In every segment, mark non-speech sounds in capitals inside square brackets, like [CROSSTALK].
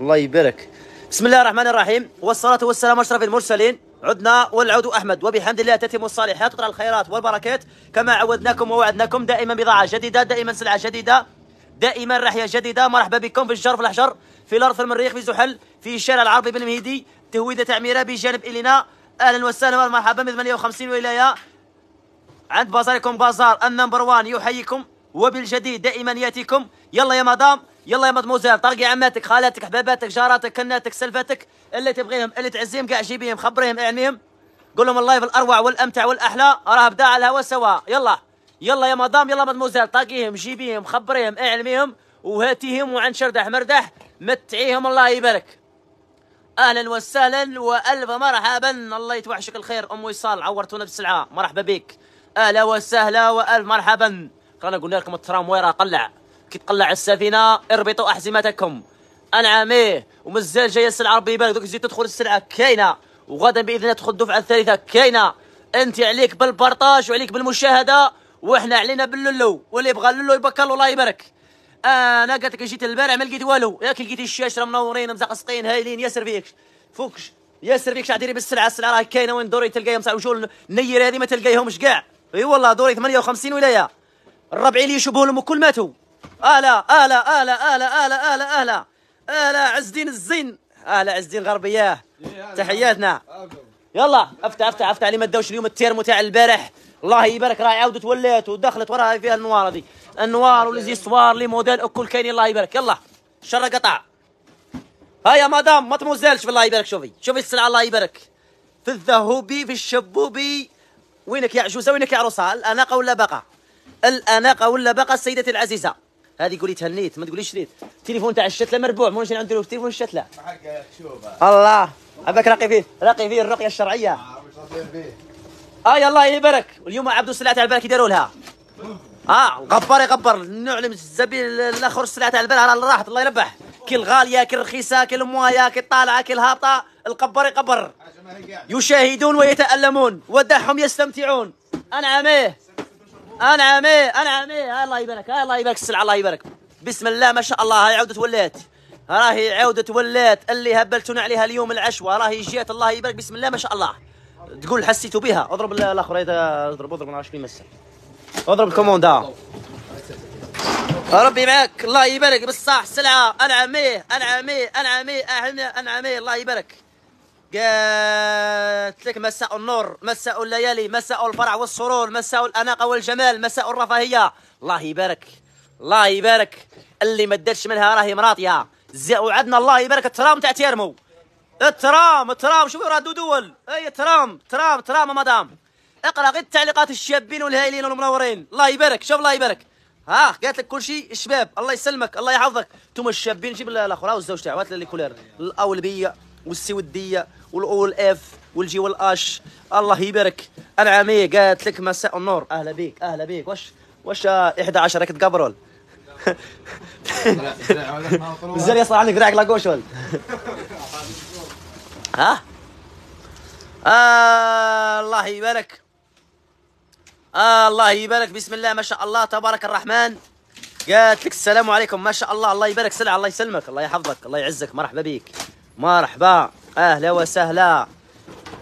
الله يبارك بسم الله الرحمن الرحيم والصلاة والسلام أشرف المرسلين عدنا والعود أحمد وبحمد الله تتم الصالحات وترى الخيرات والبركات كما عودناكم ووعدناكم دائما بضاعة جديدة دائما سلعة جديدة دائما رحية جديدة مرحبا بكم في الشرف الأحجر في الأرض في المريخ في زحل في الشارع العربي بن مهيدي تهويدة تعميرة بجانب إلينا أهلا وسهلا ومرحبا من 58 ولاية عند بازاركم بازار النمبر وان يحييكم وبالجديد دائما يأتيكم يلا يا مدام يلا يا مدموزيل طرقي عماتك خالاتك حباباتك جاراتك كناتك سلفاتك اللي تبغيهم اللي تعزيهم كاع جيبيهم خبريهم اعلميهم قول لهم اللايف الاروع والامتع والاحلى راه بدا على الهوا سوا يلا يلا يا مدام يلا مدموزيل طاقيهم جيبيهم خبريهم اعلميهم وهاتيهم وعن شردح مردح متعيهم الله يبارك اهلا وسهلا والف مرحبا الله يتوحشك الخير ام وصال عورتونا بالسلعه مرحبا بك اهلا وسهلا والف مرحبا رانا قلنا لكم الترام ويرا قلع كي تقلع السفينه اربطوا احزمتكم انعاميه ومازال جايه السلعه ربي يبارك دوك زيد تدخل السلعه كاينه وغدا باذن الله تدخل الدفعه الثالثه كاينه انت عليك بالبرطاج وعليك بالمشاهده وحنا علينا باللولو واللي يبغى اللولو يبكر الله يبارك انا قلت لك جيت البارح ما لقيت والو ياك لقيت الشاشه منورين مزقسقين هايلين ياسر فيك فوكش ياسر فيك شعديري بالسلعه السلعه راه كاينه وين دوري تلقاهم تاع وجول نير هذه ما تلقاهمش كاع اي والله دوري 58 ولايه الربعي اللي يشبهوا لهم وكل ماتوا اهلا اهلا اهلا اهلا اهلا اهلا اهلا اهلا عز الدين الزين اهلا عز الدين غربيه تحياتنا يلا افتح افتح افتح اللي ما داوش اليوم التيرمو تاع البارح الله يبارك راهي عاودت ولات ودخلت وراها فيها النوار هذه النوار وليزيستوار لي موديل الكل كاين الله يبارك يلا شر قطع ها يا مدام ما تموزالش بالله يبارك شوفي شوفي السلعه الله يبارك في الذهوبي في الشبوبي وينك يا عجوزه وينك يا عروسه الاناقه ولا باقه الاناقه ولا باقه سيدتي العزيزه هذه قولي تهنيت ما تقولي شريت التليفون تاع الشتله مربوع مو شنو نديرو التليفون الشتله حق شوفه الله هذاك راقي فيه راقي فيه الرقيه الشرعيه اه الله آه، يبارك اليوم عبد السلعه تاع البال يديروا لها اه غبر يغبر نعلم الزبيل الاخر السلعه تاع البال على راحت الله يربح كي الغاليه كي الرخيصه كي المويه كي الطالعه كي الهابطه القبر يقبر يشاهدون ويتالمون ودعهم يستمتعون انعميه انا عمي إيه، انا عمي إيه. الله يبارك الله يبارك السلعه الله يبارك بسم الله ما شاء الله هاي عوده ولات راهي عوده ولات اللي هبلتونا عليها اليوم العشوه راهي جات الله يبارك بسم الله ما شاء الله تقول حسيتوا بها اضرب الاخر اضرب اضرب ما نعرفش مسك اضرب الكوموندا ربي معاك الله يبارك بالصح السلعه انا عميه انا عميه إيه، الله يبارك قالت لك مساء النور مساء الليالي مساء الفرح والسرور مساء الأناقة والجمال مساء الرفاهية الله يبارك الله يبارك اللي ما دارش منها راهي مراطيه وعدنا الله يبارك الترام تاع تيرمو الترام إيه، الترام شوفوا راه دول اي ترام ترام ترام مدام اقرا غير التعليقات الشابين والهايلين والمنورين الله يبارك شوف الله يبارك ها قالت لك كل شيء الشباب الله يسلمك الله يحفظك انتم الشابين جيب الاخرى والزوج تاعو اللي كولير الاولبيه والسي والأو والاف والجي والاش الله يبارك انعمي قالت لك مساء النور اهلا بك اهلا بك واش واش 11 راك تقبرول بزاف [LAUGHS] يصلح عندك راك لاكوش ها آه الله يبارك آه الله يبارك بسم الله ما شاء الله تبارك الرحمن قالت لك السلام عليكم ما شاء الله الله يبارك سلعة الله يسلمك الله يحفظك الله يعزك مرحبا بك مرحبا اهلا وسهلا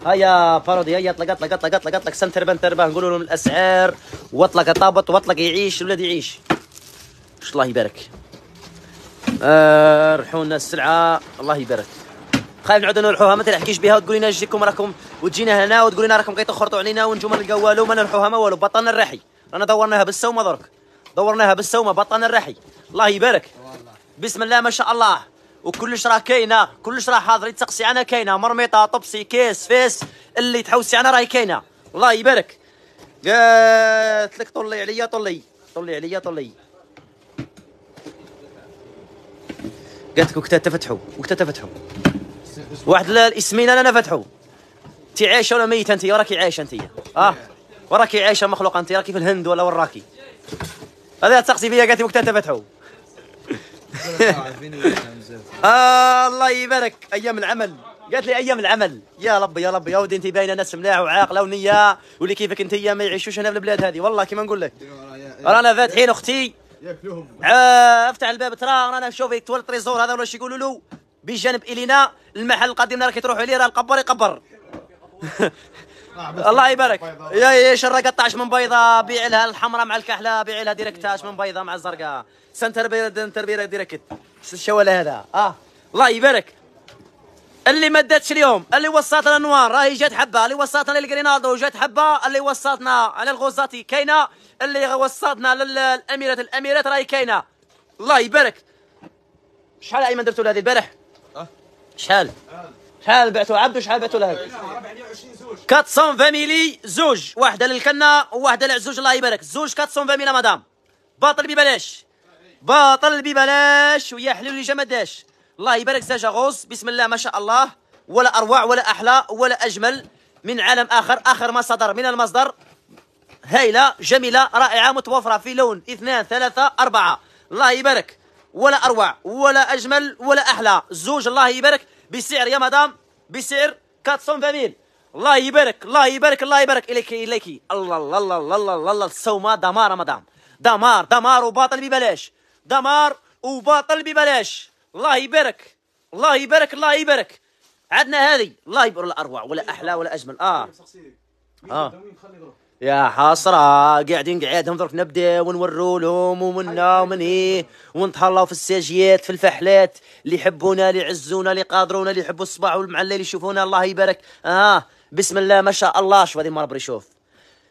هيا فرضي هيا اطلق اطلق اطلق اطلق اطلق سنتر بنتر نقول نقولوا لهم الاسعار واطلق طابط واطلق يعيش الولد يعيش مش الله يبارك آه لنا السلعه الله يبارك خايف نعود نروحوها ما تحكيش بها وتقول لنا جيكم راكم وتجينا هنا وتقول لنا راكم تخرطوا علينا ونجوا ما نلقاو والو ما نروحوها ما والو بطلنا الرحي رانا دورناها بالسومه درك دورناها بالسومه بطلنا الرحي الله يبارك بسم الله ما شاء الله وكلش راه كاينه كلش راه حاضر تسقسي انا كاينه مرميطه طبسي كيس فيس اللي تحوسي انا راهي كاينه الله يبارك قالت لك طلي عليا طلي طلي عليا طلي قالت لك وقتها تفتحوا وقتها تفتحوا واحد الاسمين انا نفتحوا انت عايشه ولا ميته انت وراكي عايشه انت اه وراكي عايشه مخلوقه انت راكي في الهند ولا وراكي هذا تسقسي فيا قالت لي وقتها تفتحوا [LAUGHS] [LAUGHS] آه الله يبارك ايام العمل قالت لي ايام العمل يا ربي يا ربي يا ودي انت باينه ناس ملاح وعاقله ونيه واللي كيفك انت ما يعيشوش هنا في البلاد هذه والله كيما نقول لك رانا فاتحين اختي ياكلوهم افتح الباب ترى رانا نشوف تول تريزور هذا ولا يقولوا له بجانب الينا المحل القديم اللي راكي تروحوا عليه راه القبر يقبر [LAUGHS] الله يبارك يا يا شرا قطعش من بيضه بيع لها الحمراء مع الكحله بيع لها ديركتاش من بيضه مع الزرقاء سنتر بيرا ديركت الشوال هذا اه الله يبارك اللي ما داتش اليوم اللي وصلتنا نوار راهي جات حبه اللي وصلتنا للجرينالدو جات حبه اللي وصلتنا على الغوزاتي كاينه اللي وصلتنا للاميرات الاميرات راهي كاينه الله يبارك شحال ايمن درتوا لهذه البارح؟ أه؟ شحال؟ شحال بعتوا عبد وشحال بعتوا لهذا؟ 420 ميلي زوج واحده للكنه وواحده لعزوج الله يبارك زوج 420 ميلي مدام باطل ببلاش باطل ببلاش ويا حلول جمداش الله يبارك غوص بسم الله ما شاء الله ولا أروع ولا أحلى ولا أجمل من عالم آخر آخر ما صدر من المصدر هايلة جميلة رائعة متوفرة في لون اثنان ثلاثة أربعة الله يبارك ولا أروع ولا أجمل ولا أحلى زوج الله يبارك بسعر يا مدام بسعر 400 الله يبارك الله يبارك الله يبارك إليك إليك الله الله الله الله الله, الله, الله الصومة دمار مدام دمار دمار وباطل ببلاش دمار وباطل ببلاش الله يبارك الله يبارك الله يبارك عندنا هذه الله يبارك ولا اروع ولا احلى ولا اجمل اه اه يا حسرة قاعدين قعادهم درك نبدا ونوروا لهم ومنا ومن ايه ونتهلاو في الساجيات في الفحلات اللي يحبونا اللي يعزونا اللي قادرونا اللي يحبوا الصباح والمعلى اللي يشوفونا الله يبارك اه بسم الله ما شاء الله شوف هذه مره ربي يشوف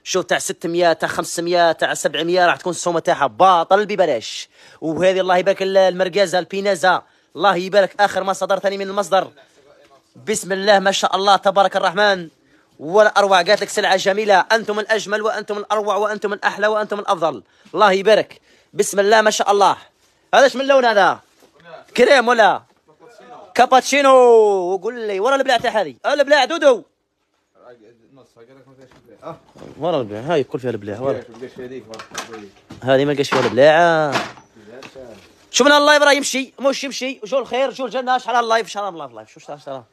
شوف تاع 600 تاع 500 تاع 700 راح تكون السومه تاعها باطل ببلاش وهذه الله يبارك المركزه البينازا الله يبارك اخر ما صدر ثاني من المصدر بسم الله ما شاء الله تبارك الرحمن ولا اروع قالت لك سلعه جميله انتم الاجمل وانتم الاروع وانتم الاحلى وانتم الافضل الله يبارك بسم الله ما شاء الله هذا من لون هذا كريم ولا كابتشينو وقول لي ورا البلاع تاع هذه البلاع دودو مرة هاي يقول فيها البلاعة هذه ما لقاش فيها البلاعة آه. شفنا اللايف راه يمشي مش يمشي جو الخير جو الجنة شحال اللايف شحال اللايف لايف شو شحال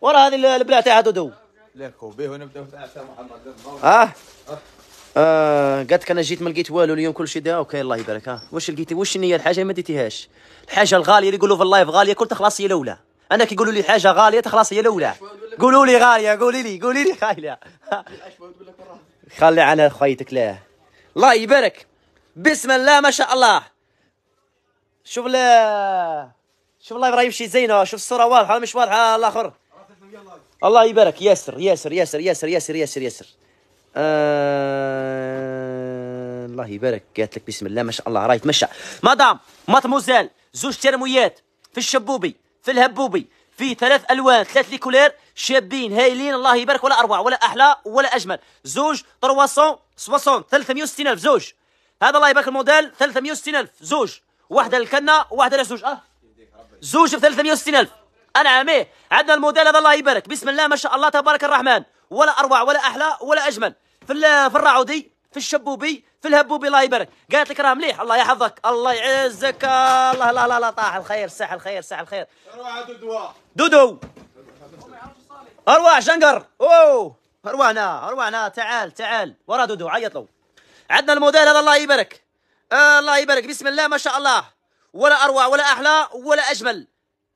ورا هذه البلاعة تاع دودو لا خوبي اه آه قالت لك انا جيت ما لقيت والو اليوم كل شيء دا اوكي الله يبارك ها آه. واش لقيتي واش النيه الحاجه ما ديتيهاش الحاجه الغاليه اللي يقولوا في اللايف غاليه كل تخلص هي الاولى انا كيقولوا لي حاجه غاليه تخلص هي الاولى قولوا لي غاليه قولي لي قولي لي غاليه [LAUGHS] خلي على خويتك لا الله يبارك بسم الله ما شاء الله شوف لا شوف الله ابراهيم شي زينه شوف الصوره واضحه مش واضحه آه، الاخر الله يبارك ياسر ياسر ياسر ياسر ياسر ياسر ياسر آه، الله يبارك قالت لك بسم الله ما شاء الله راه يتمشى مدام ماتموزيل زوج ترمويات في الشبوبي في الهبوبي فيه ثلاث الوان ثلاث ليكولير شابين هايلين الله يبارك ولا اروع ولا احلى ولا اجمل زوج 360 360 الف زوج هذا الله يبارك الموديل 360 الف زوج واحده للكنه واحده للزوج اه زوج ب 360 الف انعم ايه عندنا الموديل هذا الله يبارك بسم الله ما شاء الله تبارك الرحمن ولا اروع ولا احلى ولا اجمل في في الراعودي في الشبوبي في الهبوبي الله يبارك قالت لك راه مليح الله يحفظك الله يعزك الله لا لا لا طاح الخير صح الخير صح الخير ارواح دودو دودو ارواح شنقر اوه اروحنا اروحنا تعال تعال ورا دودو عيط له عندنا الموديل هذا الله يبارك آه الله يبارك بسم الله ما شاء الله ولا اروع ولا احلى ولا اجمل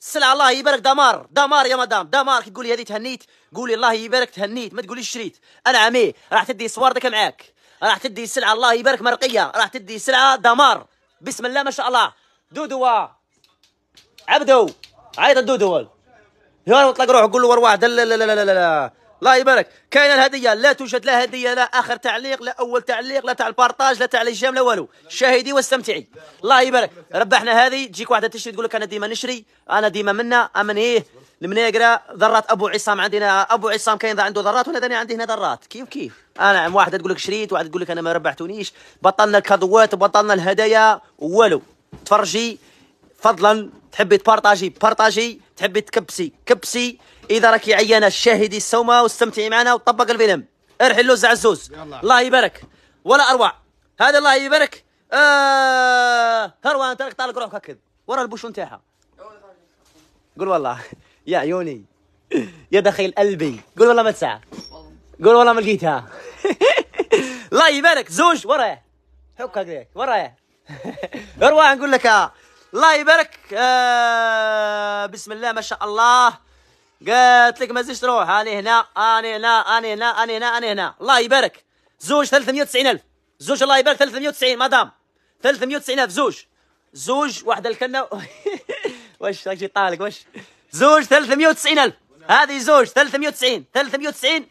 السلعه الله يبارك دمار دمار يا مدام دمار كي تقولي هذه تهنيت قولي الله يبارك تهنيت ما تقوليش شريت انا عمي راح تدي صواردك معاك راح تدي سلعة الله يبارك مرقيه راح تدي سلعة دمار بسم الله ما شاء الله دودوا عبدو عيط دودو يا اطلق روحك قول له ورواح لا لا لا لا لا, لا. الله يبارك كاينه الهديه لا توجد لا هديه لا اخر تعليق لا اول تعليق لا تاع البارتاج لا تاع الهشام لا والو شاهدي واستمتعي الله يبارك ربحنا هذه تجيك واحده تشري تقول لك انا ديما نشري انا ديما منا امن ايه لمن يقرا ذرات ابو عصام عندنا ابو عصام كاين عنده ذرات ولا ثاني عندي هنا ذرات كيف كيف انا واحد تقول لك شريت واحد تقول لك انا ما ربحتونيش بطلنا الكادوات بطلنا الهدايا والو تفرجي فضلا تحبي تبارطاجي بارطاجي تحبي تكبسي كبسي اذا راكي عيانه شاهدي السومه واستمتعي معنا وطبق الفيلم ارحل اللوز عزوز الله يبارك ولا اروع هذا الله يبارك آه هروان ترك طالق روحك هكذا ورا البوشون تاعها قول والله يا عيوني يا دخيل قلبي قول والله ما تسعى قول والله ما لقيتها [LAUGHS] الله يبارك زوج ورا حك هكذاك ورا [LAUGHS] اروع نقول لك الله يبارك آه بسم الله ما شاء الله قالت لك ما زيش تروح انا هنا انا هنا انا هنا انا هنا انا هنا الله يبارك زوج 390000 زوج الله يبارك 390 مدام 390000 زوج زوج واحده الكنه [LAUGHS] واش راك جي طالق واش زوج 390 الف هذه زوج 390 390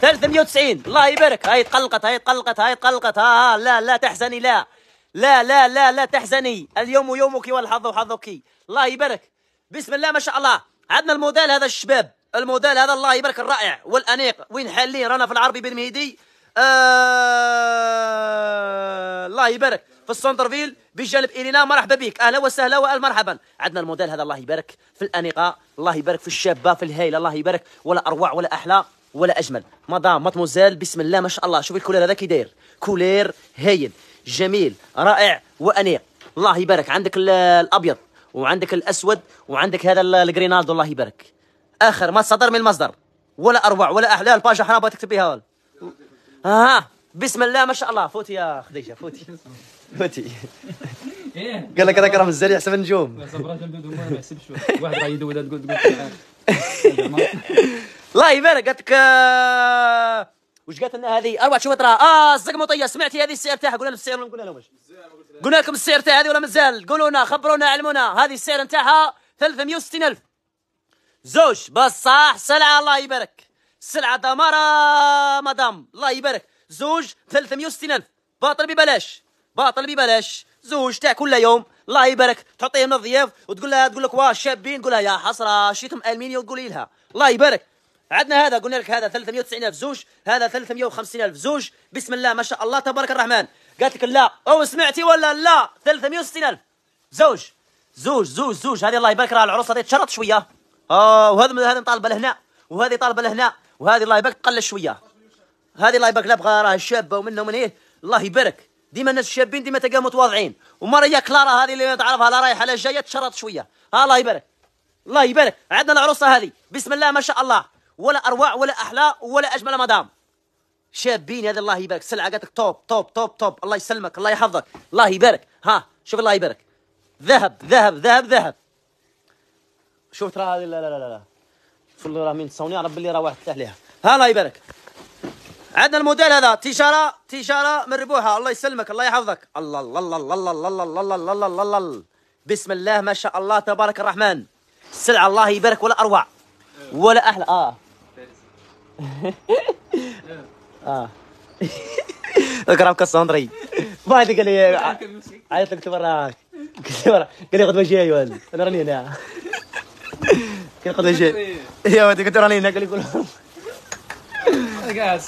390 الله يبارك هاي تقلقت هاي تقلقت هاي تقلقت ها, آه، آه، ها لا لا تحزني لا لا لا لا لا تحزني اليوم يومك والحظ حظك الله يبارك بسم الله ما شاء الله عندنا الموديل هذا الشباب الموديل هذا الله يبارك الرائع والانيق وين حالين رانا في العربي بن مهدي آه الله يبارك في السنترفيل بجانب إلينا مرحبا بك أهلا وسهلا مرحبا عندنا الموديل هذا الله يبارك في الأنيقة الله يبارك في الشابة في الهايلة الله يبارك ولا أروع ولا أحلى ولا أجمل مدام مدموزيل بسم الله ما شاء الله شوف الكولير هذا كي داير كولير هايل جميل رائع وأنيق الله يبارك عندك الأبيض وعندك الأسود وعندك هذا الجرينالدو الله يبارك آخر ما صدر من المصدر ولا أروع ولا أحلى الباجة حرام تكتب بها ها آه، بسم الله ما شاء الله فوتي يا خديجه فوتي فوتي إيه. قال لك هذاك راه الزريع حسب النجوم صبر ما يحسبش واحد راه تقول الله يبارك قالت لك آه، واش قالت لنا هذه اربع شوط راه اه مطيه سمعتي هذه السعر تاعها قلنا لهم السعر ولا ما قلنا لهمش قلنا لكم السعر تاع هذه ولا مازال قولوا لنا خبرونا علمونا هذه السعر تاعها 360000 زوج بصح سلعه الله يبارك سلعه دمارة مدام الله يبارك زوج 360000 باطل ببلاش باطل ببلاش زوج تاع كل يوم الله يبارك تعطيه من الضياف وتقول لها تقول لك واه شابين تقول لها يا حسره شيتم المينيا وتقولي لها الله يبارك عندنا هذا قلنا لك هذا 390 الف زوج هذا 350 الف زوج بسم الله ما شاء الله تبارك الرحمن قالت لك لا او سمعتي ولا لا 360 الف زوج زوج زوج زوج هذه الله يبارك راه العروس هذه تشرط شويه اه وهذا هذه طالبه لهنا وهذه طالبه لهنا وهذه الله يبارك تقل شويه هذه الله يبارك لا بغى راه شابه ومنه ومن ايه الله يبارك ديما الناس الشابين ديما تلقاهم متواضعين وماريا كلارا هذه اللي تعرفها لا رايحه لا جايه تشرط شويه آه، الله يبارك الله يبارك عندنا العروسه هذه بسم الله ما شاء الله ولا اروع ولا احلى ولا اجمل مدام شابين هذا الله يبارك سلعه قالت لك توب توب توب توب الله يسلمك الله يحفظك الله يبارك ها شوف الله يبارك ذهب ذهب ذهب ذهب شوف ترى لا لا لا لا اللي راه من تصوني ربي اللي راه واحد عليها ها الله يبارك عندنا الموديل هذا تيشاره تيشاره من ربوحه الله يسلمك الله يحفظك الله الله الله الله الله الله الله الله الله الله الله بسم الله ما شاء الله تبارك الرحمن السلعه الله يبارك ولا اروع ولا احلى اه اه اقرا كاساندري ما قال لي عيط لك برا قال لي برا قال لي ما جاي انا راني هنا قال لي ما جاي يا ولدي قلت راني هنا قال لي آه.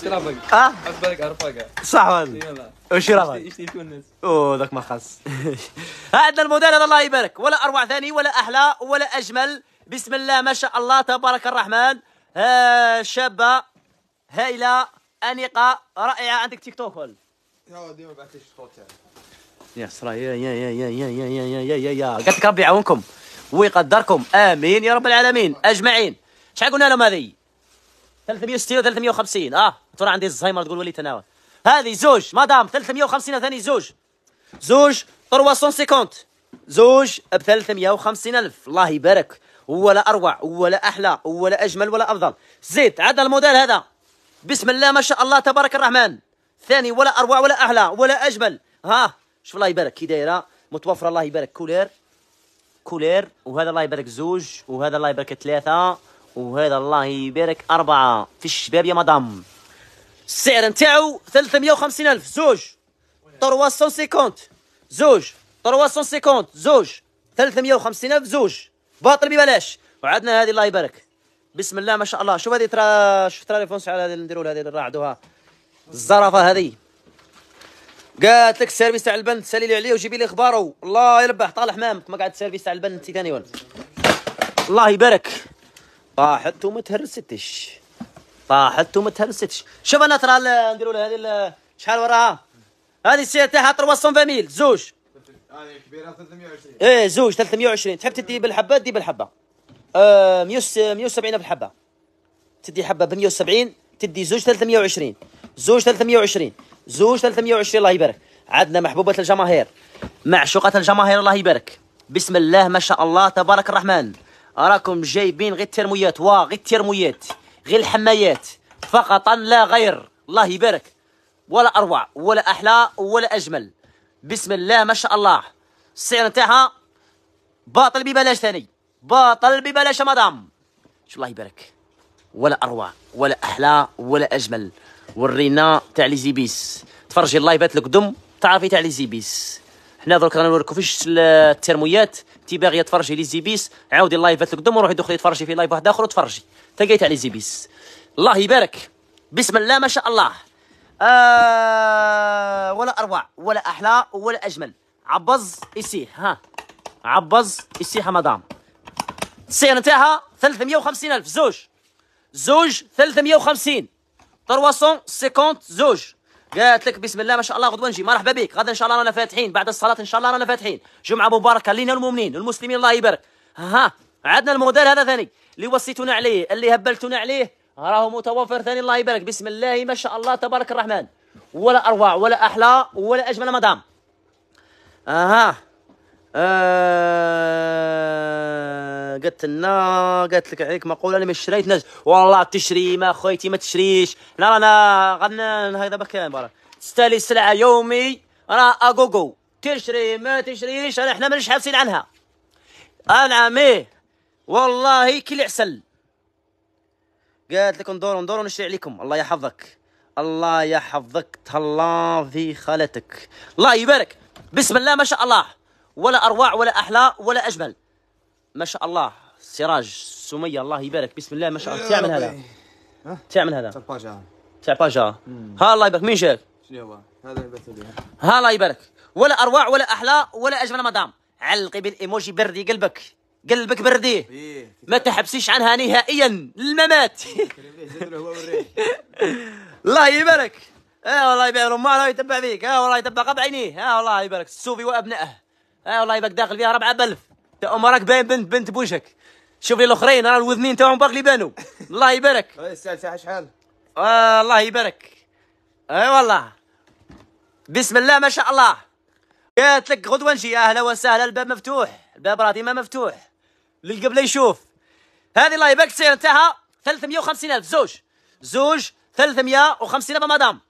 صح والله وشرفك ايش ذاك ما خاص [LAUGHS] هذا الموديل هذا الله يبارك ولا اروع ثاني ولا احلى ولا اجمل بسم الله ما شاء الله تبارك الرحمن آه شابه هائله انيقه رائعه عندك تيك توك ولا يا ديما بعثت الصوت تاعك يا يا يا يا يا يا يا يا يا يا يا يا قالت لك ربي يعاونكم ويقدركم امين يا رب العالمين اجمعين شحال قلنا لهم هذه 360 و 350 اه ترى عندي الزهايمر تقول ولي تناول هذه زوج مدام 350 ثاني زوج زوج 350 زوج ب 350 الف الله يبارك ولا اروع ولا احلى ولا اجمل ولا افضل زيد عاد الموديل هذا بسم الله ما شاء الله تبارك الرحمن ثاني ولا اروع ولا احلى ولا اجمل ها شوف الله يبارك كي دايره متوفره الله يبارك كولير كولير وهذا الله يبارك زوج وهذا الله يبارك ثلاثه وهذا الله يبارك أربعة في الشباب يا مدام السعر نتاعو 350 ألف زوج 350 زوج 350 زوج 350 ألف زوج باطل ببلاش وعدنا هذه الله يبارك بسم الله ما شاء الله شوف هذه ترى شوف ترى الفونس على هذه نديروا هذه نرعدوها الزرافه هذه قالت لك السيرفيس تاع البنت سالي لي عليه وجيبي لي اخباره الله يربح طال حمامك ما قاعد السيرفيس تاع البنت ثاني ولد الله يبارك طاحت وما تهرستش طاحت وما تهرستش شوف انا ترى نديروا لها هذه شحال وراها هذه السيارة تاعها 300 فاميل زوج هذه كبيره 320 ايه زوج 320 تحب تدي بالحبه دي بالحبه آه 170 بالحبه تدي حبه ب 170 تدي زوج 320 زوج 320 زوج 320 الله يبارك عندنا محبوبه الجماهير معشوقه الجماهير الله يبارك بسم الله ما شاء الله تبارك الرحمن راكم جايبين غير الترمويات وا غير الترمويات غير الحمايات فقط لا غير الله يبارك ولا اروع ولا احلى ولا اجمل بسم الله ما شاء الله السعر نتاعها باطل ببلاش ثاني باطل ببلاش مدام شو الله يبارك ولا اروع ولا احلى ولا اجمل ورينا تاع لي زيبيس تفرجي اللايفات دم تعرفي تاع لي زيبيس حنا درك رانا نوريكم فيش الترمويات تي باغي تفرجي لي زيبيس عاودي اللايفات القدام وروحي دخلي تفرجي في لايف واحد اخر وتفرجي تلقيت على زيبيس الله يبارك بسم الله ما شاء الله آه ولا اروع ولا احلى ولا اجمل عبز اسي ها عبز يسيها مدام السعر نتاعها 350 الف زوج زوج 350 350 زوج قالت لك بسم الله ما شاء الله غدوه نجي مرحبا بك غدا ان شاء الله رانا فاتحين بعد الصلاه ان شاء الله رانا فاتحين جمعه مباركه لينا المؤمنين المسلمين الله يبارك ها عندنا الموديل هذا ثاني اللي وصيتونا عليه اللي هبلتونا عليه راه متوفر ثاني الله يبارك بسم الله ما شاء الله تبارك الرحمن ولا اروع ولا احلى ولا اجمل مدام اها آه، قلت لنا قالت لك عليك مقوله انا ما شريت نجم والله تشري ما خويتي ما تشريش انا رانا غادنا هذا بك برا تستالي سلعه يومي راه اغوغو تشري ما تشريش انا حنا ماناش حاسين عنها انا مي والله كل عسل قالت لك ندوروا ندوروا نشري عليكم الله يحفظك الله يحفظك تهلا في خالتك الله يبارك بسم الله ما شاء الله ولا اروع ولا احلى ولا اجمل ما شاء الله سراج سميه الله يبارك بسم الله ما شاء الله تعمل هذا تعمل هذا تاع باجا تاع باجا ها الله يبارك مين جاك شنو هو هذا ها الله يبارك ولا اروع ولا احلى ولا اجمل مدام علقي بالايموجي بردي قلبك قلبك برديه إيه، ما تحبسيش عنها نهائيا للممات [LAUGHS] الله يبارك اه والله يبارك ما الله يتبع فيك اه والله يتبع عينيه اه والله يبارك السوفي وابنائه اه والله يبقى داخل فيها 4000 اما راك باين بنت بنت بوجهك شوف لي الاخرين راه الوذنين تاعهم باقي يبانوا الله يبارك [LAUGHS] الساعه شحال آه الله يبارك اي والله بسم الله ما شاء الله قالت لك غدوه نجي اهلا وسهلا الباب مفتوح الباب راه ديما مفتوح اللي قبل يشوف هذه الله يبارك السعر تاعها 350 الف زوج زوج 350 الف مدام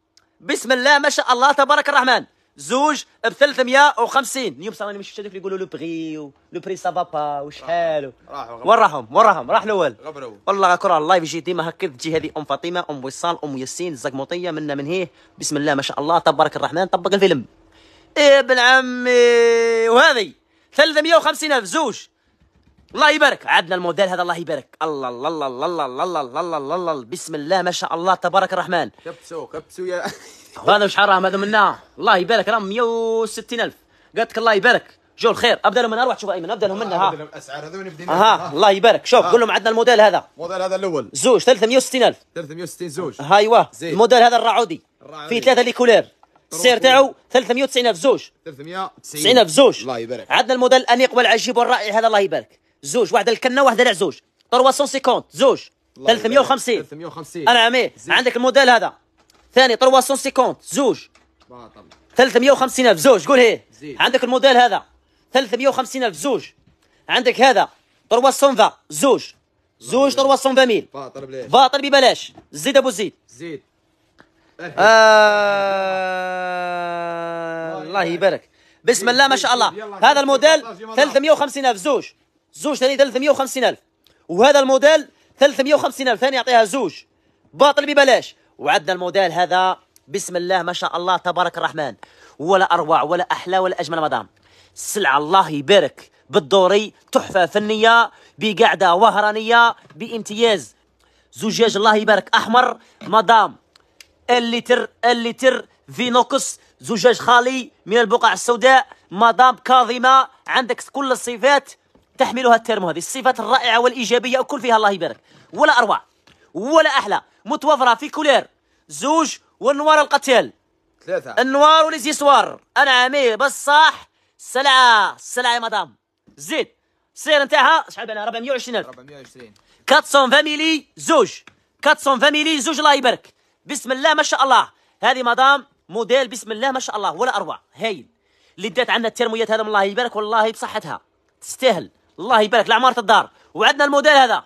بسم الله ما شاء الله تبارك الرحمن زوج ب 350 اليوم صار مش هذوك اللي يقولوا لو بري لو بري سافا با وشحال وراهم وراهم راح الاول والله كره اللايف يجي ديما هكا تجي هذه ام فاطمه ام وصال ام ياسين الزقموطيه منا من هيه بسم الله ما شاء الله تبارك الرحمن طبق الفيلم ابن عمي وهذه 350 الف زوج الله يبارك عندنا الموديل هذا الله يبارك الله الله الله الله الله الله الله الله بسم الله ما شاء الله تبارك الرحمن كبسو كبسو يا [LAUGHS] هذا مش حرام هذا منا الله يبارك 160 160000 قالت لك الله يبارك جو الخير ابدا من اروح شوف ايمن ابدا لهم من ها الاسعار هذول نبدي اها الله يبارك شوف قول لهم عندنا الموديل هذا الموديل هذا الاول زوج 360000 360 زوج ايوا الموديل هذا الرعودي في ثلاثه ليكولير السعر تاعو الف زوج الف زوج الله يبارك عندنا الموديل الانيق والعجيب والرائع هذا الله يبارك زوج واحده الكنه واحد لا زوج 350 زوج 350 350 انا عمي عندك الموديل هذا ثاني 350 زوج باطل 350 الف زوج قول هي عندك الموديل هذا 350 الف زوج عندك هذا 320 زوج زوج 320 ميل باطل ببلاش زيد ابو زيد زيد آه... الله يبارك بسم الله ما شاء الله هذا الموديل 350 الف زوج زوج ثاني 350 الف وهذا الموديل 350 الف ثاني يعطيها زوج باطل ببلاش وعدنا الموديل هذا بسم الله ما شاء الله تبارك الرحمن ولا اروع ولا احلى ولا اجمل مدام سلعه الله يبارك بالدوري تحفه فنيه بقعده وهرانيه بامتياز زجاج الله يبارك احمر مدام اللتر اللتر فينوكس زجاج خالي من البقع السوداء مدام كاظمه عندك كل الصفات تحملها الترمو هذه الصفات الرائعه والايجابيه وكل فيها الله يبارك ولا اروع ولا احلى متوفره في كولير زوج والنوار القتال ثلاثه النوار وليزيسوار انعامي بصاح سلعه سلعه يا مدام زيد السعر نتاعها شحال بعنا 420 الف 420 فاميلي ميلي زوج 400 ميلي زوج الله يبارك بسم الله ما شاء الله هذه مدام موديل بسم الله ما شاء الله ولا اروع هايل اللي دات عندنا الترمويات هذا الله يبارك والله بصحتها تستاهل الله يبارك لعماره الدار وعندنا الموديل هذا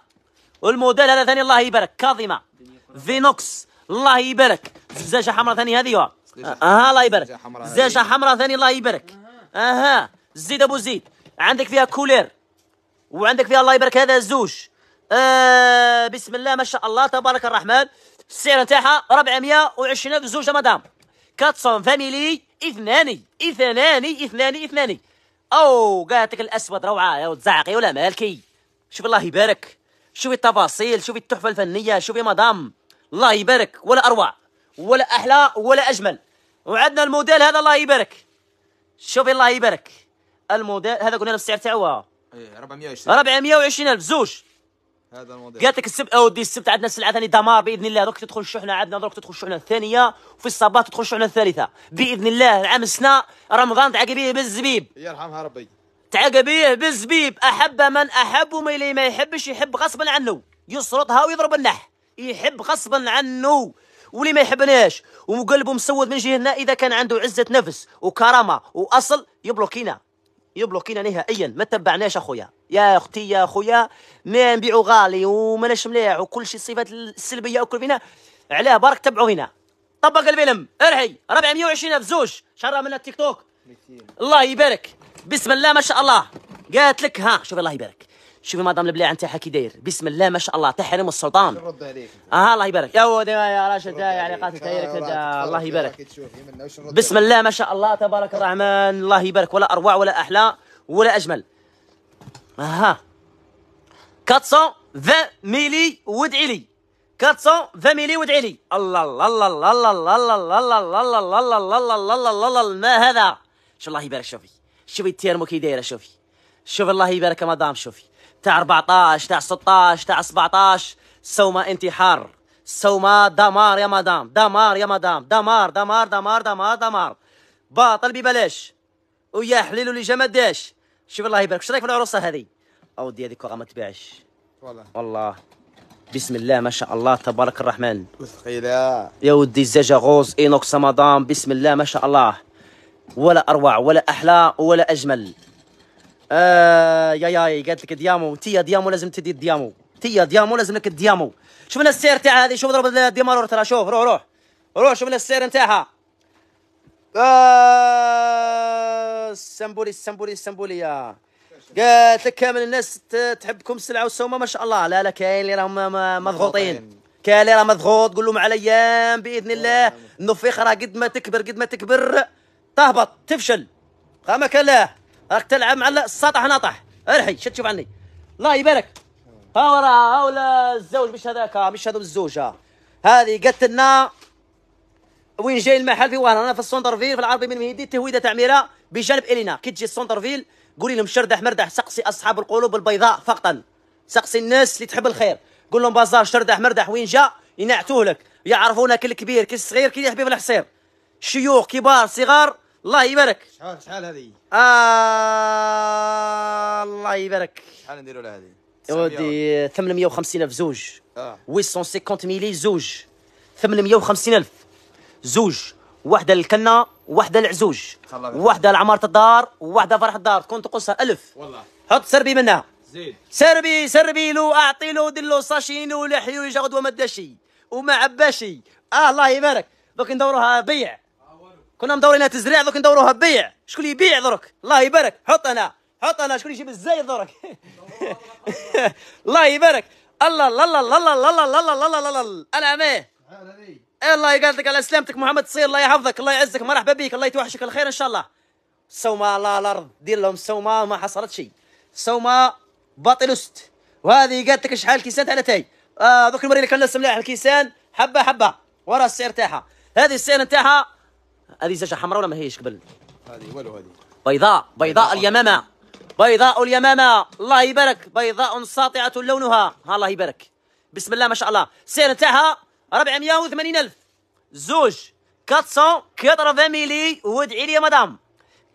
والموديل هذا ثاني الله يبارك كاظمه فينوكس الله يبارك زجاجه حمراء ثاني هذه اها آه الله يبارك زجاجه حمراء ثاني الله يبارك اها زيد ابو زيد عندك فيها كولير وعندك فيها الله يبارك هذا زوج آه بسم الله ما شاء الله تبارك الرحمن السعر تاعها 420 الف زوج مدام 400 فاميلي اثناني اثناني اثناني اثناني او لك الاسود روعه يا تزعقي ولا مالكي شوف الله يبارك شوفي التفاصيل شوفي التحفه الفنيه شوفي مدام الله يبارك ولا اروع ولا احلى ولا اجمل وعندنا الموديل هذا الله يبارك شوفي الله يبارك الموديل هذا قلنا السعر تاعو ايه 420 420 الف زوج هذا الموديل قالت لك السبت دي السبت عندنا سلعه ثاني دمار باذن الله دروك تدخل الشحنه عندنا دروك تدخل الشحنه الثانيه وفي الصباح تدخل الشحنه الثالثه باذن الله العام السنه رمضان تعقبيه بالزبيب يرحمها ربي تعقبيه بالزبيب أحب من أحب وما اللي ما يحبش يحب غصبا عنه يسرطها ويضرب النح يحب غصبا عنه واللي ما يحبناش وقلبه مسود من جهتنا إذا كان عنده عزة نفس وكرامة وأصل يبلوكينا يبلوكينا نهائيا ما تبعناش اخويا يا اختي يا اخويا ما نبيعو غالي وماناش ملاح وكل شيء الصفات السلبيه وكل فينا علاه برك تبعوا هنا طبق الفيلم ارحي 420 الف زوج شرى من التيك توك الله يبارك بسم الله ما شاء الله قالت لك ها شوفي الله يبارك شوفي مدام البلاعه نتاعها كي داير بسم الله ما شاء الله تحرم السلطان رد عليك اه الله يبارك يا ودي يا راشد يعني قاتل تايرك الله يبارك بسم الله ما شاء الله تبارك الرحمن الله يبارك ولا اروع ولا احلى ولا اجمل اها 420 ميلي وادعي لي 420 ميلي وادعي لي الله الله الله الله الله الله الله الله الله الله الله الله الله الله ما هذا الله الله يبارك شوفي شوفي التيرمو كي دايره شوفي شوف الله يبارك مدام شوفي تاع 14 تاع 16 تاع 17 سوما انتحار سوما دمار يا مدام دمار يا مدام دمار دمار دمار دمار دمار باطل ببلاش ويا حليل اللي جا ما داش شوف الله يبارك واش رايك في العروسه هذه اودي هذيك ما تبيعش والله والله بسم الله ما شاء الله تبارك الرحمن يا ودي الزجاجوز اينوكس مدام بسم الله ما شاء الله ولا اروع ولا احلى ولا اجمل آه يا يا قالت لك ديامو تيا ديامو لازم تدي ديامو تيا ديامو لازم لك ديامو شفنا السير تاع هذه شوف ضرب ديمارور ترى شوف روح روح روح شفنا السير نتاعها آه السمبولي السمبولي السمبوليه قالت لك كامل الناس تحبكم السلعه والسومه ما شاء الله لا لا كاين اللي راهم مضغوطين كاين اللي راه مضغوط قول لهم على ايام باذن الله النفيخ آه. راه قد ما تكبر قد ما تكبر تهبط تفشل قامك كلا راك تلعب مع السطح نطح ارحي شد شوف عني الله يبارك ها وراها ولا الزوج مش هذاك مش هذو الزوجه هذه قتلنا وين جاي المحل في وهران انا في السونترفيل في العربي من مهيدي تهويده تعميرة بجانب الينا كي تجي السونترفيل قولي لهم شردح مردح سقسي اصحاب القلوب البيضاء فقط سقسي الناس اللي تحب الخير قول لهم بازار شردح مردح وين جا ينعتوه لك يعرفونك الكبير كي الصغير كي يحبي في الحصير شيوخ كبار صغار الله يبارك شحال شحال هذه آه الله يبارك شحال نديروا لها هذه ودي 850 الف زوج اه 850 ميلي زوج 850 الف زوج واحده للكنه واحده للعزوج واحده لعماره الدار وواحده فرح الدار تكون تقصها الف والله حط سربي منها زيد سربي سربي لو اعطي له دير له ساشين ولحيو يجا غدوه ما داشي وما عباشي اه الله يبارك دوك ندوروها بيع كنا مدورين تزريع دوك ندوروها بيع شكون يبيع درك الله يبارك حط انا حط انا شكون يجيب الزيت درك الله يبارك الله الله الله الله الله الله الله الله الله الله انا ميه الله يقعدك على سلامتك محمد تصير الله يحفظك الله يعزك مرحبا بك الله يتوحشك الخير ان شاء الله سوما الله الارض دير لهم سوما ما حصلت شيء سوما باطلست وهذه قالت لك شحال كيسان تاع تاي آه دوك نوري لك الناس ملاح الكيسان حبه حبه ورا السعر تاعها هذه السعر تاعها هذه زجاجه حمراء ولا ما هيش قبل هذه والو هذه بيضاء بيضاء اليمامه بيضاء اليمامه الله يبارك بيضاء ساطعه لونها ها الله يبارك بسم الله ما شاء الله السعر تاعها 480 الف زوج 480 ميلي وادعي لي يا مدام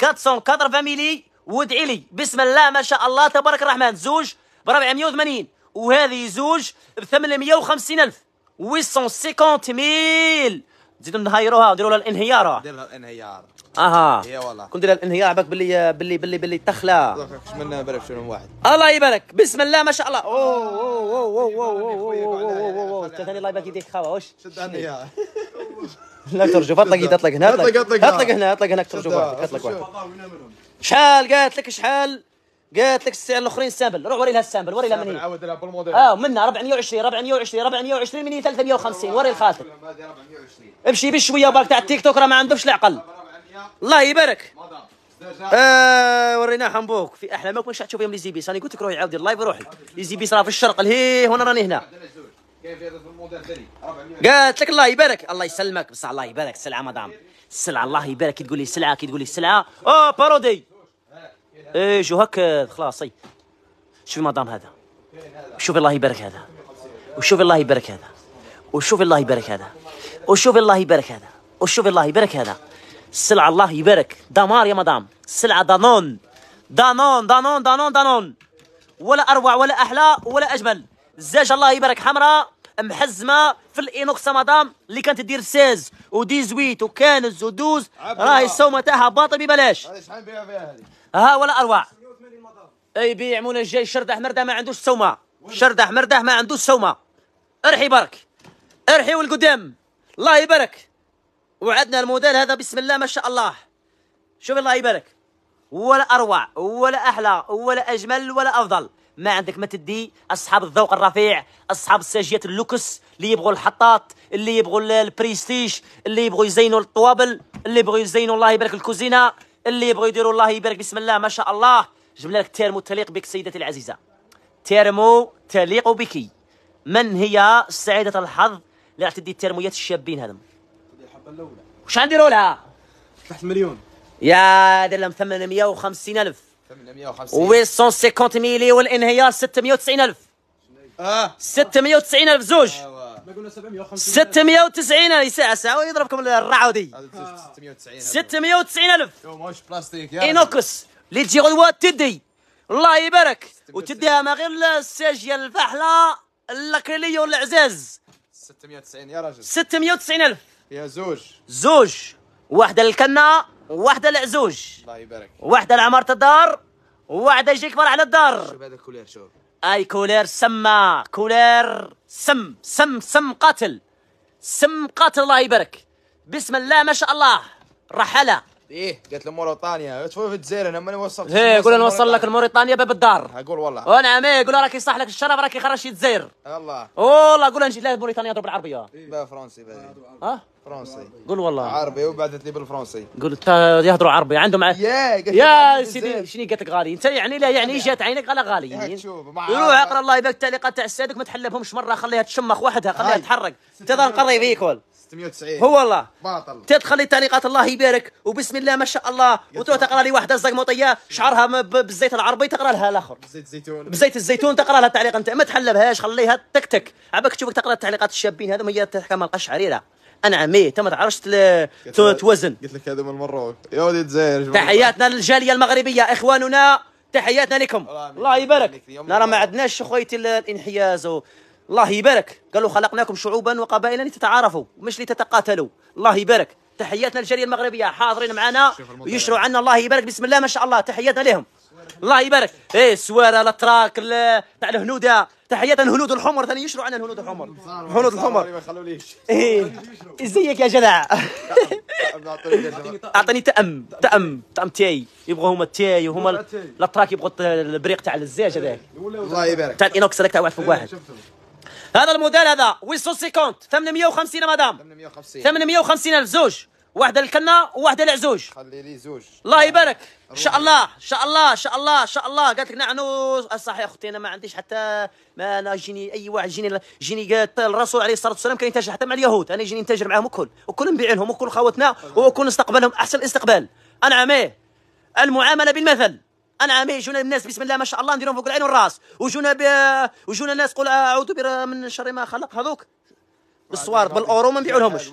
480 ميلي وادعي لي بسم الله ما شاء الله تبارك الرحمن زوج ب 480 وهذه زوج ب 850 الف 850 ميل زيدوا نهايروها نديروا لها الانهيار ندير لها الانهيار اها اي والله كون ندير الانهيار بالك باللي باللي باللي باللي تخلى من برك شنو واحد الله يبارك بسم الله ما شاء الله اوه اوه اوه اوه اوه اوه اوه ثاني الله يبارك يديك خاوه واش شد الانهيار لا ترجف اطلق يد اطلق هنا اطلق اطلق هنا اطلق هنا اطلق هناك ترجف اطلق شحال قالت لك شحال قالت لك الاخرين سامبل روح وري لها السامبل وري لها من هي عاود لها بالموديل اه ومنها 420 420 420 من هي 350 وري لخالتك امشي بشويه باك تاع التيك توك راه ما عندهمش العقل الله يبارك آه ورينا حنبوك في احلامك واش تشوف يوم ليزيبيس انا قلت لك روحي عاودي اللايف روحي ليزيبيس راه في الشرق لهيه وانا راني هنا قالت لك الله يبارك الله يسلمك بصح الله يبارك السلعه مدام السلعه الله يبارك كي تقول لي السلعه كي تقول لي السلعه او بارودي اي شو وهكذا خلاص اي طيب. شوفي مدام هذا شوفي الله يبارك هذا وشوفي الله يبارك هذا وشوفي الله يبارك هذا وشوفي الله يبارك هذا وشوفي الله يبارك هذا السلعة الله يبارك دمار يا مدام السلعة دانون دانون دانون دانون دانون ولا أروع ولا أحلى ولا أجمل زاج الله يبارك حمراء محزمه في الإينوكس مدام اللي كانت تدير 16 و18 وكانز ودوز راهي السومه تاعها باطل ببلاش شحال فيها هذه ها ولا اروع اي بيع الجاي الشرد احمر ده ما عندوش سومه الشرد احمر ده ما عندوش سومه ارحي برك ارحي والقدام الله يبارك وعدنا الموديل هذا بسم الله ما شاء الله شوف الله يبارك ولا اروع ولا احلى ولا اجمل ولا افضل ما عندك ما تدي اصحاب الذوق الرفيع اصحاب الساجيات اللوكس اللي يبغوا الحطاط اللي يبغوا البريستيج اللي يبغوا يزينوا الطوابل اللي يبغوا يزينوا الله يبارك الكوزينه اللي يبغوا يديروا الله يبارك بسم الله ما شاء الله جبنا لك تيرمو تليق بك سيدتي العزيزه تيرمو تليق بك من هي سعيده الحظ اللي راح تدي التيرمويات الشابين هذم الحبه الاولى وش غنديروا لها تحت مليون يا دير لهم 850 الف 850 و 150 ميلي والانهيار 690 الف اه 690 الف زوج آه. 750 690 الف ساعه ساعه يضربكم الرعودي 690 الف 690 الف ماهوش بلاستيك يا اللي تجي غدوه تدي الله يبارك وتديها ما غير الساجيه الفحلة الاكريليه والعزاز 690 يا راجل 690 الف يا زوج زوج واحده للكنه واحده لعزوج الله يبارك واحده لعماره الدار واحده يجيك فرع على الدار شوف هذا كولير شوف اي كولير سما كولير سم سم سم قاتل سم قاتل الله يبارك بسم الله ما شاء الله رحلة ايه قالت له موريتانيا شوف إيه، في الجزائر انا ماني وصلت ايه قول انا نوصل لك الموريتانيا باب الدار اقول والله ونعم ايه يقول راك يصح لك الشرف راك خرجت الجزائر الله والله قول نجي لا موريتانيا ضرب العربيه لا فرنسي بعدين ها فرنسي قول والله عربي وبعدت لي بالفرنسي قول يهضروا عربي عندهم يا يا سيدي شنو قالت لك غالي انت يعني لا يعني, يعني جات عينك على غالي روح اقرا الله يبارك التعليقات تاع السادك ما تحلبهمش مره خليها تشمخ وحدها خليها تحرك انت قريب يكول 690 هو الله باطل تدخل تعليقات الله يبارك وبسم الله ما شاء الله وتروح تقرا لي واحده الزقموطيه شعرها بالزيت العربي تقرا لها الاخر بزيت الزيتون بزيت الزيتون تقرا لها التعليق انت ما تحلبهاش خليها تك تك عباك تشوفك تقرا التعليقات الشابين هذو هي تحكم القشعريره انا عمي انت ما تعرفش توزن قلت لك هذا من المروك يا ولد الجزائر تحياتنا للجاليه المغربيه اخواننا تحياتنا لكم الله يبارك لا ما عندناش خويتي الانحياز الله يبارك قالوا خلقناكم شعوبا وقبائل لتتعارفوا مش لتتقاتلوا الله يبارك تحياتنا للجاليه المغربيه حاضرين معنا ويشروا عنا الله يبارك بسم الله ما شاء الله تحياتنا لهم الله يبارك ايه السواره الاتراك تاع الهنوده تحيات الهنود الحمر ثاني يشروا عنا الهنود الحمر الهنود الحمر ايه ازيك يا جدع [LAUGHS] اعطيني تام تام تام تاي يبغوا هما التاي وهما الاتراك يبغوا البريق تاع الزاج هذاك الله يبارك تاع الانوكس هذاك تاع واحد فوق واحد هذا الموديل هذا 850 850 مدام 850 850 الف زوج واحدة للكنة وواحدة لعزوج خلي لي زوج الله يبارك ان شاء الله ان شاء الله ان شاء الله ان شاء الله قالت لك نحن نعم، صح يا اختي انا ما عنديش حتى ما انا جيني اي واحد جيني جيني قالت الرسول عليه الصلاه والسلام كان يتاجر حتى مع اليهود انا جيني نتاجر معاهم الكل وكل نبيع لهم وكل خواتنا وكل نستقبلهم احسن استقبال انا عمي إيه؟ المعامله بالمثل انا عمي جونا الناس بسم الله ما شاء الله نديرهم فوق العين والراس وجونا ب... وجونا الناس قول آه، اعوذ من شر ما خلق هذوك بالصوارد بالاورو ما نبيعولهمش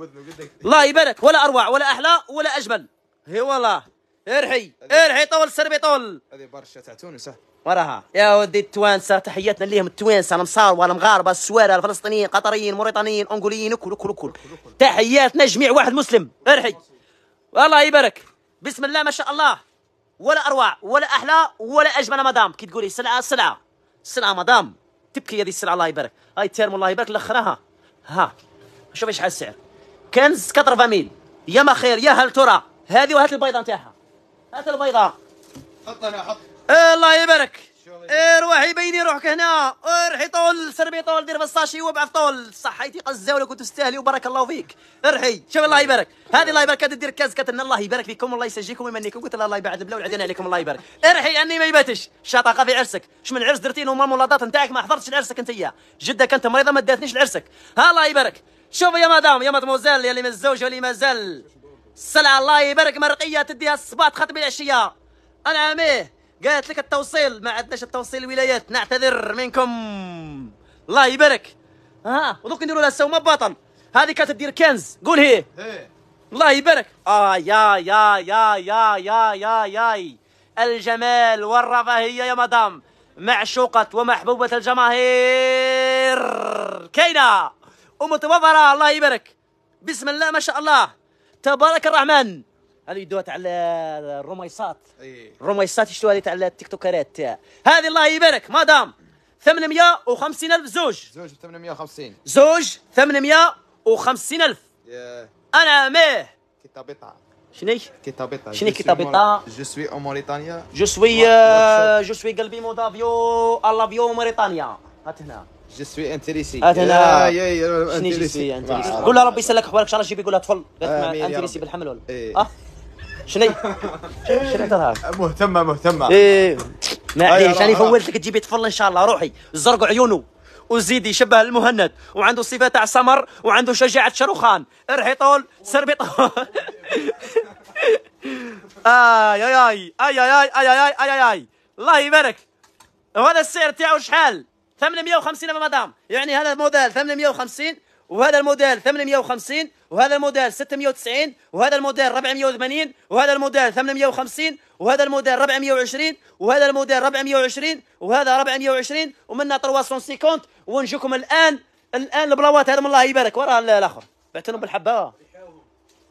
الله يبارك ولا اروع ولا احلى ولا اجمل هي والله ارحي ارحي طول السربي طول هذه برشا تاع تونس وراها يا ودي التوانسه تحياتنا ليهم التوانسه المصاروه المغاربه السواره الفلسطينيين القطريين الموريتانيين الانغوليين كل كل كل تحياتنا جميع واحد مسلم ارحي والله يبارك بسم الله ما شاء الله ولا اروع ولا احلى ولا اجمل مدام كي تقولي سلعه سلعه سلعه مدام تبكي هذه السلعه الله يبارك هاي تيرم الله يبارك لخرها ها شوفي شحال السعر كنز فاميل يا ما خير يا هل ترى هذه وهات البيضه نتاعها هات البيضه حط انا إيه، حط الله يبارك روح يبيني روحك هنا ارحي طول سربي طول دير في الساشي وابعث طول صحيتي قزه ولا كنت تستاهلي وبارك الله فيك ارحي شوف الله يبارك هذه الله يبارك دير كاز كتن الله يبارك فيكم الله يسجيكم ويمنيكم قلت الله يبعد البلا والعدين عليكم الله يبارك ارحي اني ما يباتش شطاقه في عرسك شمن عرس درتين وما الملاطات نتاعك ما حضرتش لعرسك انت جده كانت مريضه ما داتنيش لعرسك ها الله يبارك شوف يا مدام يا مدموزيل يا اللي مزوج واللي مازال السلعه الله يبارك مرقيه تديها الصباح تخطبي العشيه انا عميه قالت لك التوصيل ما عندناش التوصيل الولايات نعتذر منكم الله يبارك ها آه. ودوك نديروا لها سوما بطن هذه دير كنز قول هي الله يبارك اه يا يا يا يا يا يا يا الجمال والرفاهيه يا مدام معشوقة ومحبوبة الجماهير كاينة ومتوفرة الله يبارك بسم الله ما شاء الله تبارك الرحمن هذه فيديوهات تاع الرميصات ايه الرميصات يشتوها هذه تاع التيك توكرات تاع هذه الله يبارك مدام 850 الف زوج زوج 850 زوج 850 الف انا ميه كتابطة شني كتابطة شني كتابطة جو سوي او موريتانيا جو سوي جو سوي قلبي مودافيو الافيو الله موريتانيا هات هنا جو سوي انتريسي هات هنا شني جو سوي انتريسي قول ربي يسلك احوالك ان شاء الله جيبي قول لها طفل انتريسي بالحمل ولا شني شني هذا مهتمه مهتمه ايه ما عليش انا لك تجيبي طفل ان شاء الله روحي زرق عيونه وزيدي شبه المهند وعنده صفه تاع سمر وعنده شجاعه شاروخان ارحي طول سربي طول اي اي اي اي اي اي اي اي اي الله يبارك وهذا السعر تاعو شحال 850 مدام يعني هذا الموديل 850 وهذا الموديل 850 وهذا الموديل 690 وهذا الموديل 480 وهذا الموديل 850 وهذا الموديل 420 وهذا الموديل 420 وهذا 420 ومنها 350 ونجيكم الان الان البلاوات هذا الله يبارك وراء الاخر بعت لهم بالحبه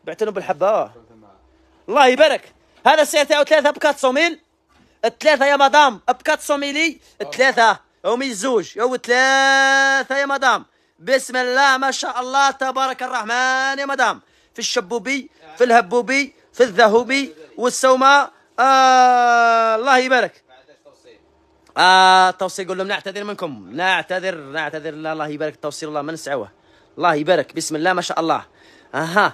بعت لهم بالحبه الله يبارك هذا السعر تاعو ثلاثه ب 400000 الثلاثه يا مدام ب 400 ميلي الثلاثه هما الزوج هو ثلاثه يا مدام بسم الله ما شاء الله تبارك الرحمن يا مدام في الشبوبي في الهبوبي في الذهبي والسوماء آه الله يبارك آه التوصيل يقول لهم نعتذر منكم نعتذر نعتذر لا الله يبارك التوصيل الله ما نسعوه الله يبارك بسم الله ما شاء الله اها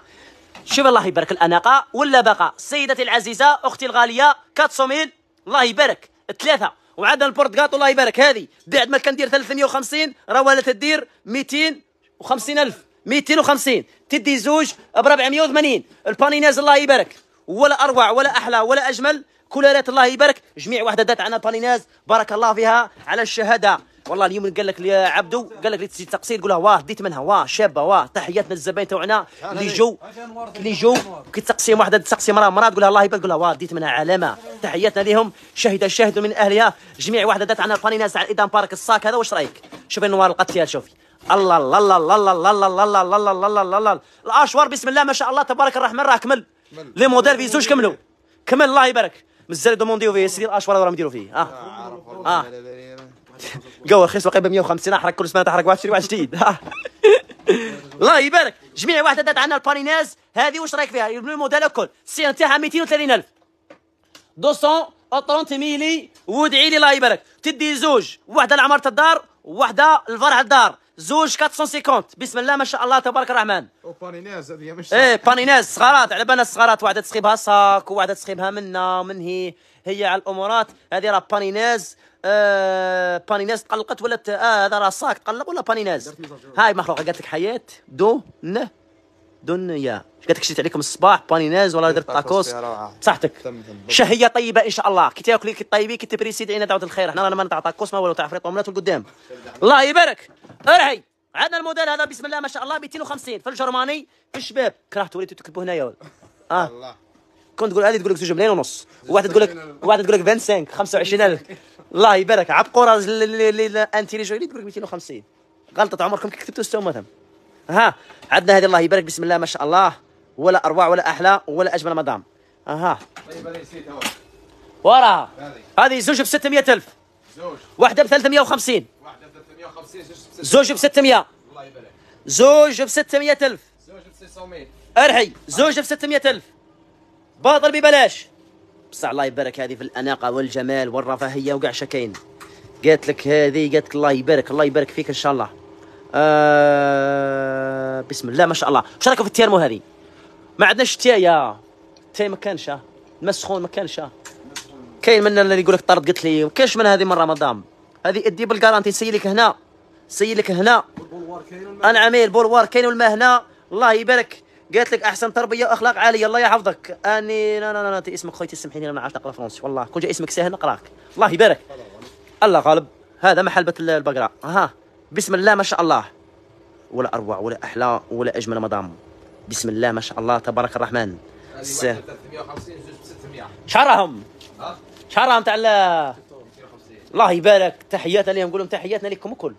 شوف الله يبارك الاناقه ولا بقى سيدتي العزيزه اختي الغاليه كاتسومين الله يبارك ثلاثه وعندنا البورتقاط الله يبارك هذه بعد ما كندير 350 راه ولا تدير 250 الف 250 تدي زوج ب 480 البانيناز الله يبارك ولا اروع ولا احلى ولا اجمل كولارات الله يبارك جميع وحدات دات عنا بانيناز بارك الله فيها على الشهاده والله اليوم قال لك يا عبدو قال لك تسجيل تقصير قول له واه ديت منها واه شابه واه تحياتنا للزباين تاعنا اللي جو اللي جو كي تسقسي واحده تسقسي مراه مراه تقول لها الله يبارك تقول لها واه ديت منها علامه تحياتنا لهم شهد شاهد من اهلها جميع واحده دات عنا الفاني ناس على الايدام بارك الصاك هذا واش رايك شوفي النوار القات فيها شوفي الله الله الله الله الله الله الله الله الله الله الله الله الاشوار بسم الله ما شاء الله تبارك الرحمن راه كمل لي موديل في زوج كملوا كمل الله يبارك مازال دومونديو فيه سيدي الاشوار راه نديروا فيه اه اه القهوه رخيص وقيمة ب 150 احرق كل سنه تحرق واحد شري واحد جديد الله يبارك جميع واحد دات عندنا الباريناز هذه واش رايك فيها الموديل الكل السعر تاعها الف 230 ميلي وادعي لي الله يبارك تدي زوج وحده لعمارة الدار واحدة لفرع الدار زوج 450 بسم الله ما شاء الله تبارك الرحمن وبانيناز هذه مش ايه بانيناز صغارات على بالنا الصغارات واحده تسخيبها صاك وواحده تسخيبها منا ومن هي هي على الامورات هذه راه بانيناز آه، بانيناز تقلقت ولا آه، هذا راه راساك تقلق ولا بانيناز هاي مخلوقه قالت لك حياه دو نه دنيا قالت لك شريت عليكم الصباح بانيناز ولا طيب، درت تاكوس طيب، صحتك شهيه طيبه ان شاء الله كي تاكلي كي طيبي كي تبري سيدي عينا دعوه الخير حنا ما نتاع تاكوس ما والو تاع فريط ومنات القدام الله يبارك ارعي عندنا الموديل هذا بسم الله ما شاء الله 250 في الجرماني في الشباب كرهت وليتو تكتبوا هنايا اه الله كنت تقول هذه تقول لك 2 ملايين ونص وواحده تقول لك وواحد تقول لك 25 [LAUGHS] 25000 الله يبارك عبقوره انتيليجو اللي تقول لك 250 غلطه عمركم كتبتوا ستو مثلا ها عندنا هذه الله يبارك بسم الله ما شاء الله ولا اروع ولا احلى ولا اجمل مدام اها طيب، وراها هذه زوج ب 600000 زوج واحده ب 350 واحده ب 350 زوج ب 600 الله يبارك زوج ب 600000 زوج ب 600 ارحي زوج ب 600000 باطل ببلاش بصح الله يبارك هذه في الاناقه والجمال والرفاهيه وكاع شكاين قالت لك هذه قالت لك الله يبارك الله يبارك فيك ان شاء الله آه بسم الله ما شاء الله واش في التيرمو هذه ما عندناش تي يا تي ما كانش ما سخون ما كانش كاين من اللي يقول لك طرد قلت لي ما من هذه مره مدام هذه ادي بالكارانتي سي لك هنا سي لك هنا انا عميل بولوار كاين والماء هنا الله يبارك قالت لك احسن تربيه واخلاق عاليه الله يحفظك اني لا لا لا انت اسمك خويتي سمحيني انا ما عرفت نقرا فرنسي والله كون جا اسمك سهل نقراك الله يبارك الله غالب هذا محل بيت البقرة ها بسم الله ما شاء الله ولا اروع ولا احلى ولا اجمل مدام بسم الله ما شاء الله تبارك الرحمن 350 شعرهم شرهم تاع الله يبارك تحياتنا لهم قول لهم تحياتنا لكم الكل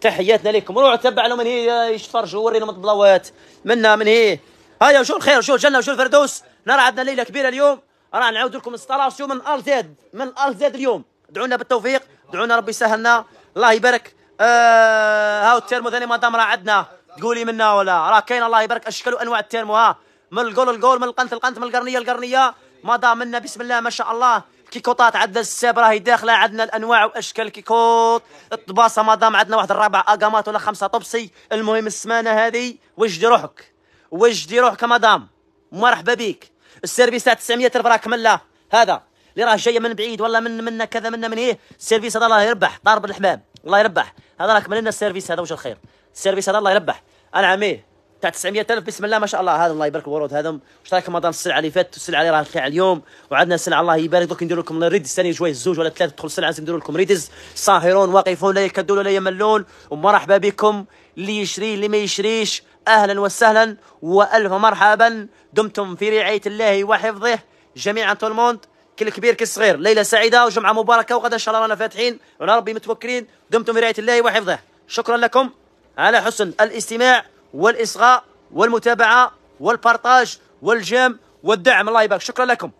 تحياتنا لكم روح تبعنا من هي يتفرجوا ورينا مطبلوات منا من هي هيا وشو الخير وشو الجنه وشو الفردوس نرى عندنا ليله كبيره اليوم راه نعاود لكم استراسيو من ال زاد من ال زاد اليوم دعونا بالتوفيق دعونا ربي يسهلنا الله يبارك آه هاو التيرمو ثاني مادام راه عندنا تقولي منا ولا راه كاين الله يبارك اشكال وانواع التيرمو ها من الجول للجول من القنت القنت من القرنيه القرنيه مادام منا بسم الله ما شاء الله كيكوطات عندنا الساب راهي داخله عندنا الانواع واشكال الكيكوط الطباسه مدام عندنا واحد الرابع اقامات ولا خمسه طبسي المهم السمانه هذه وجدي روحك وجدي روحك مدام مرحبا بك السيرفيس تاع 900 الفراك ملا هذا اللي راه جايه من بعيد ولا من منا كذا منا من ايه السيرفيس هذا الله يربح طارب الحمام الله يربح هذا راك من السيرفيس هذا وجه الخير السيرفيس هذا الله يربح انا عميه تاع 900000 بسم الله ما شاء الله هذا الله يبارك الورود هذا واش رايكم رمضان السلعه اللي فاتت والسلعه اللي راه الخيع اليوم وعندنا السلعه الله يبارك دوك ندير لكم ريدز ثاني جوي زوج ولا ثلاثه تدخل سلعه ندير لكم ريدز صاهرون واقفون لا يكدون ولا يملون ومرحبا بكم اللي يشري اللي ما يشريش اهلا وسهلا والف مرحبا دمتم في رعايه الله وحفظه جميعا طول الموند كل كبير كل صغير ليله سعيده وجمعه مباركه وغدا ان شاء الله رانا فاتحين وعلى ربي متوكلين دمتم في رعايه الله وحفظه شكرا لكم على حسن الاستماع والإصغاء والمتابعة والبرطاج والجيم والدعم الله يبارك شكرا لكم